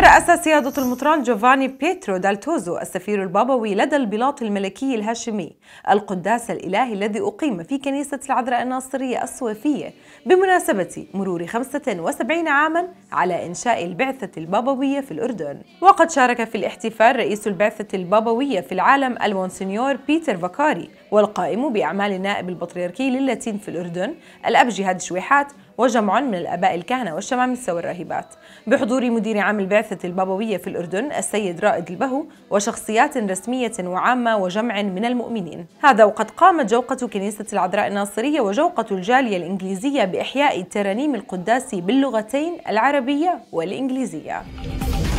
ترأس سيادة المطران جوفاني بيترو دالتوزو السفير البابوي لدى البلاط الملكي الهاشمي القداس الإلهي الذي أقيم في كنيسة العذراء الناصرية الصوفية بمناسبة مرور 75 عاما على إنشاء البعثة البابوية في الأردن وقد شارك في الاحتفال رئيس البعثة البابوية في العالم المونسنيور بيتر فاكاري والقائم بأعمال النائب البطريركي للاتين في الأردن الأب جهاد شويحات وجمع من الآباء الكهنة والشمامسة والراهبات بحضور مدير عام البعثة البابوية في الأردن السيد رائد البهو وشخصيات رسمية وعامة وجمع من المؤمنين هذا وقد قامت جوقة كنيسة العذراء الناصرية وجوقة الجالية الإنجليزية بإحياء ترانيم القداس باللغتين العربية والإنجليزية